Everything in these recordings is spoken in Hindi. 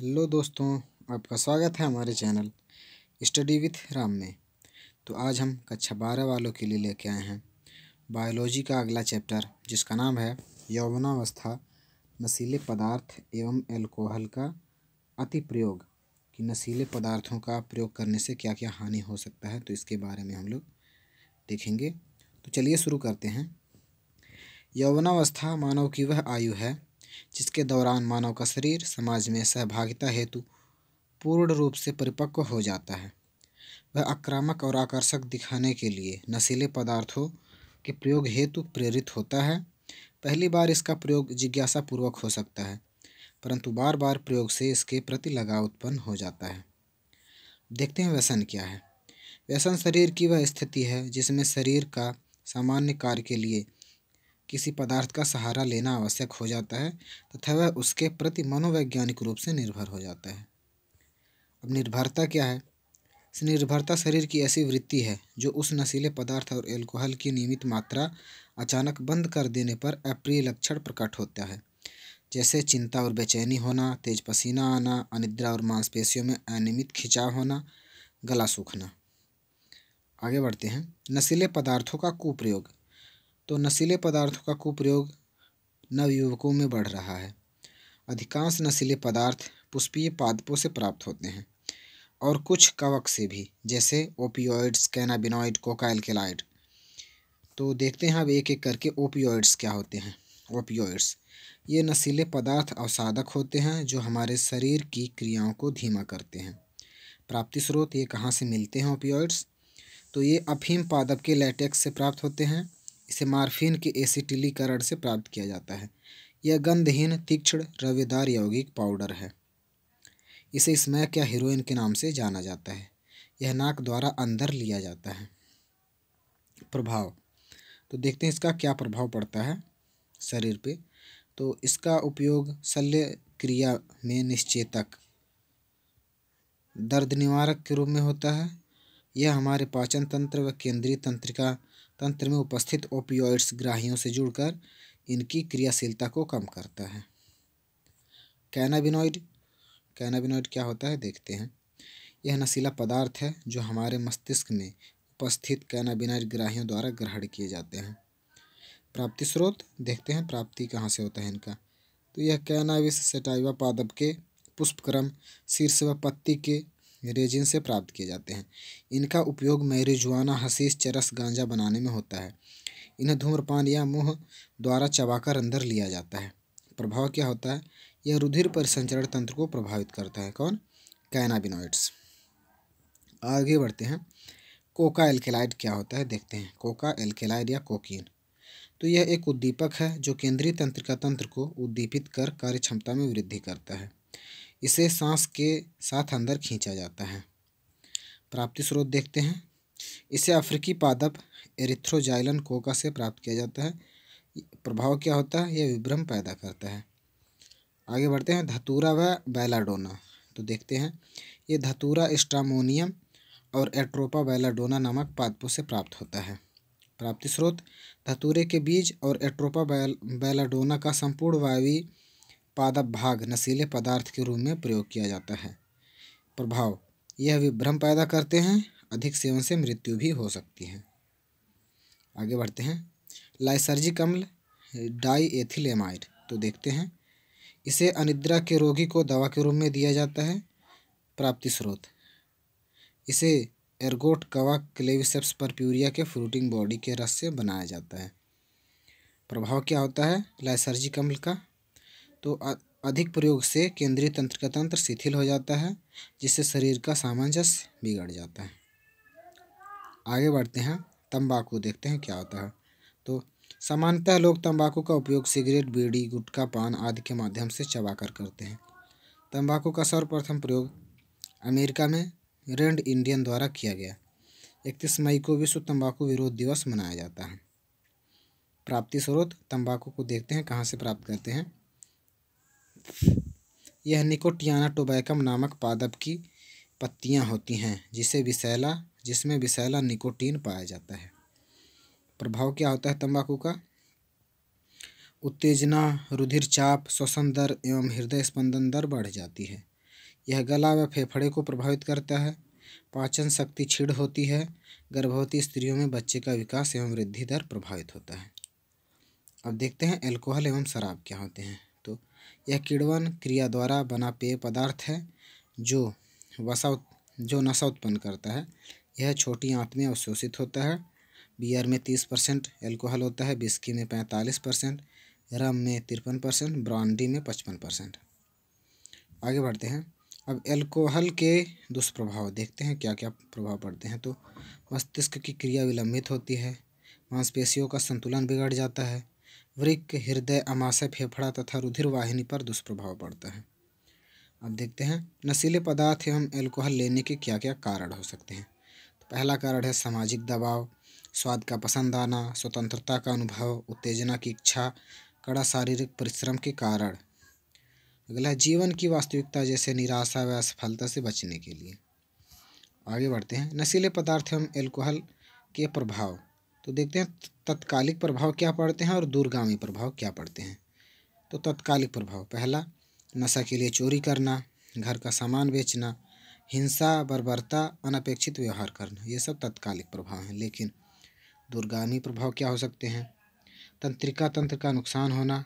हेलो दोस्तों आपका स्वागत है हमारे चैनल स्टडी विथ राम में तो आज हम कक्षा बारह वालों के लिए लेके आए हैं बायोलॉजी का अगला चैप्टर जिसका नाम है यौवनावस्था नशीले पदार्थ एवं एल्कोहल का अति प्रयोग कि नशीले पदार्थों का प्रयोग करने से क्या क्या हानि हो सकता है तो इसके बारे में हम लोग देखेंगे तो चलिए शुरू करते हैं यौवनावस्था मानव की वह आयु है जिसके दौरान मानव का शरीर समाज में सहभागिता हेतु पूर्ण रूप से परिपक्व हो जाता है वह आक्रामक और आकर्षक दिखाने के लिए नशीले पदार्थों के प्रयोग हेतु प्रेरित होता है पहली बार इसका प्रयोग जिज्ञासापूर्वक हो सकता है परंतु बार बार प्रयोग से इसके प्रति लगाव उत्पन्न हो जाता है देखते हैं व्यसन क्या है व्यसन शरीर की वह स्थिति है जिसमें शरीर का सामान्य कार्य के लिए किसी पदार्थ का सहारा लेना आवश्यक हो जाता है तथा वह उसके प्रति मनोवैज्ञानिक रूप से निर्भर हो जाता है अब निर्भरता क्या है निर्भरता शरीर की ऐसी वृत्ति है जो उस नशीले पदार्थ और एल्कोहल की नियमित मात्रा अचानक बंद कर देने पर अप्रिय लक्षण प्रकट होता है जैसे चिंता और बेचैनी होना तेज पसीना आना अनिद्रा और मांसपेशियों में अनियमित खिंचाव होना गला सूखना आगे बढ़ते हैं नशीले पदार्थों का कुप्रयोग तो नशीले पदार्थों का कुप्रयोग नवयुवकों में बढ़ रहा है अधिकांश नशीले पदार्थ पुष्पीय पादपों से प्राप्त होते हैं और कुछ कवक से भी जैसे ओपियोइड्स कैनाबिनॉइड कोकाइलकेलाइड तो देखते हैं अब एक एक करके ओपियोइड्स क्या होते हैं ओपियोइड्स ये नशीले पदार्थ अवसाधक होते हैं जो हमारे शरीर की क्रियाओं को धीमा करते हैं प्राप्ति स्रोत ये कहाँ से मिलते हैं ओपियोइड्स तो ये अफीम पादप के लेटेक्स से प्राप्त होते हैं इसे मार्फिन के एसिटिलीकरण से प्राप्त किया जाता है यह गंधहीन तीक्ष्ण रवेदार यौगिक पाउडर है इसे स्मैक या हीरोइन के नाम से जाना जाता है यह नाक द्वारा अंदर लिया जाता है प्रभाव तो देखते हैं इसका क्या प्रभाव पड़ता है शरीर पे तो इसका उपयोग शल्य क्रिया में निश्चेतक दर्द निवारक के रूप में होता है यह हमारे पाचन तंत्र व केंद्रीय तंत्रिका तंत्र में उपस्थित ओपियोइड्स ग्राहियों से जुड़कर इनकी क्रियाशीलता को कम करता है कैनाबिनॉइड कैनाबिनोइड क्या होता है देखते हैं यह नशीला पदार्थ है जो हमारे मस्तिष्क में उपस्थित कैनाबिनॉइड ग्राहियों द्वारा ग्रहण किए जाते हैं प्राप्ति स्रोत देखते हैं प्राप्ति कहाँ से होता है इनका तो यह कैनाविस सेटाइवा पादप के पुष्पक्रम शीर्ष व पत्ती के रेजिन से प्राप्त किए जाते हैं इनका उपयोग मैरिजुआना हसीस चरस गांजा बनाने में होता है इन्हें धूम्रपान या मुंह द्वारा चबाकर अंदर लिया जाता है प्रभाव क्या होता है यह रुधिर परिसंचरण तंत्र को प्रभावित करता है कौन कैनाबिनोइड्स आगे बढ़ते हैं कोका एल्केलाइड क्या होता है देखते हैं कोका एल्केलाइड या कोकीन तो यह एक उद्दीपक है जो केंद्रीय तंत्रिका तंत्र को उद्दीपित कर कार्य क्षमता में वृद्धि करता है इसे सांस के साथ अंदर खींचा जाता है प्राप्ति स्रोत देखते हैं इसे अफ्रीकी पादप एरिथ्रोजाइलन कोका से प्राप्त किया जाता है प्रभाव क्या होता है यह विभ्रम पैदा करता है आगे बढ़ते हैं धतूरा व बैलाडोना तो देखते हैं ये धतूरा स्टामोनियम और एट्रोपा बैलाडोना नामक पादपों से प्राप्त होता है प्राप्ति स्रोत धतूरे के बीज और एट्रोपा बैल बैलाडोना का संपूर्ण वायवी पादप नशीले पदार्थ के रूप में प्रयोग किया जाता है प्रभाव यह विभ्रम पैदा करते हैं अधिक सेवन से मृत्यु भी हो सकती है आगे बढ़ते हैं लाइसर्जिक अम्ल डाई एथिलेमाइड तो देखते हैं इसे अनिद्रा के रोगी को दवा के रूप में दिया जाता है प्राप्ति स्रोत इसे एर्गोट कवा क्लेविसेप्स परप्यूरिया के फ्रूटिंग बॉडी के रस से बनाया जाता है प्रभाव क्या होता है लाइसर्जिक अम्ल का तो अधिक प्रयोग से केंद्रीय तंत्र का तंत्र शिथिल हो जाता है जिससे शरीर का सामंजस्य बिगड़ जाता है आगे बढ़ते हैं तंबाकू देखते हैं क्या होता है तो सामान्यतः लोग तंबाकू का उपयोग सिगरेट बीड़ी गुटखा पान आदि के माध्यम से कर करते हैं तंबाकू का सर्वप्रथम प्रयोग अमेरिका में रेंड इंडियन द्वारा किया गया इकतीस मई को विश्व तंबाकू विरोध दिवस मनाया जाता है प्राप्ति स्रोत तंबाकू को देखते हैं कहाँ से प्राप्त करते हैं यह निकोटियाना टोबैकम नामक पादप की पत्तियां होती हैं जिसे विशैला जिसमें विशैला निकोटीन पाया जाता है प्रभाव क्या होता है तंबाकू का उत्तेजना रुधिर चाप श्वसन दर एवं हृदय स्पंदन दर बढ़ जाती है यह गला व फेफड़े को प्रभावित करता है पाचन शक्ति छिड़ होती है गर्भवती स्त्रियों में बच्चे का विकास एवं वृद्धि दर प्रभावित होता है अब देखते हैं एल्कोहल एवं शराब क्या होते हैं तो यह किड़वन क्रिया द्वारा बना पेय पदार्थ है जो वसा जो नशा उत्पन्न करता है यह छोटी आंत में अवशोषित होता है बियर में तीस परसेंट एल्कोहल होता है बिस्की में पैंतालीस परसेंट रम में तिरपन परसेंट ब्रांडी में पचपन परसेंट आगे बढ़ते हैं अब एल्कोहल के दुष्प्रभाव देखते हैं क्या क्या प्रभाव पड़ते हैं तो मस्तिष्क की क्रिया विलंबित होती है मांसपेशियों का संतुलन बिगड़ जाता है वृक्क हृदय अमाशय फेफड़ा तथा रुधिर वाहिनी पर दुष्प्रभाव पड़ता है अब देखते हैं नशीले पदार्थ एवं एल्कोहल लेने के क्या क्या कारण हो सकते हैं तो पहला कारण है सामाजिक दबाव स्वाद का पसंद आना स्वतंत्रता का अनुभव उत्तेजना की इच्छा कड़ा शारीरिक परिश्रम के कारण अगला जीवन की वास्तविकता जैसे निराशा व असफलता से बचने के लिए आगे बढ़ते हैं नशीले पदार्थ एवं एल्कोहल के प्रभाव तो देखते हैं तत्कालिक प्रभाव क्या पड़ते हैं और दूरगामी प्रभाव क्या पड़ते हैं तो तत्कालिक प्रभाव पहला नशा के लिए चोरी करना घर का सामान बेचना हिंसा बर्बरता अनपेक्षित व्यवहार करना ये सब तत्कालिक प्रभाव हैं लेकिन दूरगामी प्रभाव क्या हो सकते हैं तंत्रिका तंत्र का नुकसान होना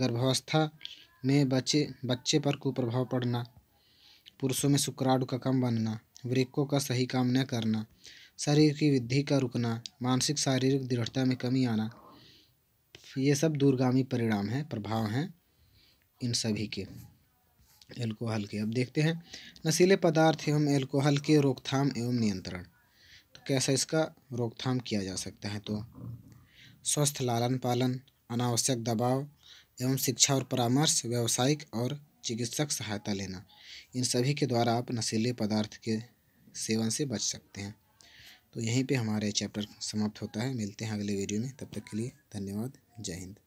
गर्भावस्था में बच्चे बच्चे पर कुप्रभाव पड़ना पुरुषों में शुक्राणु का कम बनना वृक्कों का सही काम न करना शरीर की वृद्धि का रुकना मानसिक शारीरिक दृढ़ता में कमी आना ये सब दूरगामी परिणाम हैं प्रभाव हैं इन सभी के एल्कोहल के अब देखते हैं नशीले पदार्थ एवं एल्कोहल के रोकथाम एवं नियंत्रण तो कैसा इसका रोकथाम किया जा सकता है तो स्वस्थ लालन पालन अनावश्यक दबाव एवं शिक्षा और परामर्श व्यावसायिक और चिकित्सक सहायता लेना इन सभी के द्वारा आप नशीले पदार्थ के सेवन से बच सकते हैं तो यहीं पे हमारा चैप्टर समाप्त होता है मिलते हैं अगले वीडियो में तब तक के लिए धन्यवाद जय हिंद